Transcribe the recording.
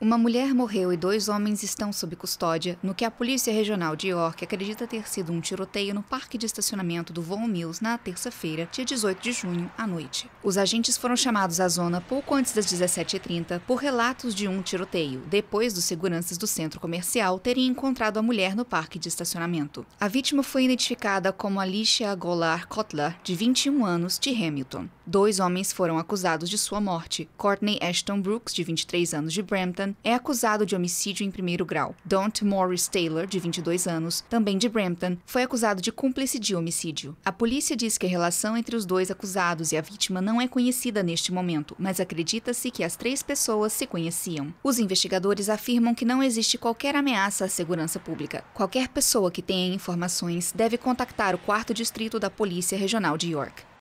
Uma mulher morreu e dois homens estão sob custódia no que a Polícia Regional de York acredita ter sido um tiroteio no parque de estacionamento do Von Mills na terça-feira, dia 18 de junho, à noite. Os agentes foram chamados à zona pouco antes das 17h30 por relatos de um tiroteio, depois dos seguranças do centro comercial terem encontrado a mulher no parque de estacionamento. A vítima foi identificada como Alicia Golar Kotler, de 21 anos, de Hamilton. Dois homens foram acusados de sua morte, Courtney Ashton Brooks, de 23 anos, de Brampton, é acusado de homicídio em primeiro grau. Daunt Morris Taylor, de 22 anos, também de Brampton, foi acusado de cúmplice de homicídio. A polícia diz que a relação entre os dois acusados e a vítima não é conhecida neste momento, mas acredita-se que as três pessoas se conheciam. Os investigadores afirmam que não existe qualquer ameaça à segurança pública. Qualquer pessoa que tenha informações deve contactar o 4 Distrito da Polícia Regional de York.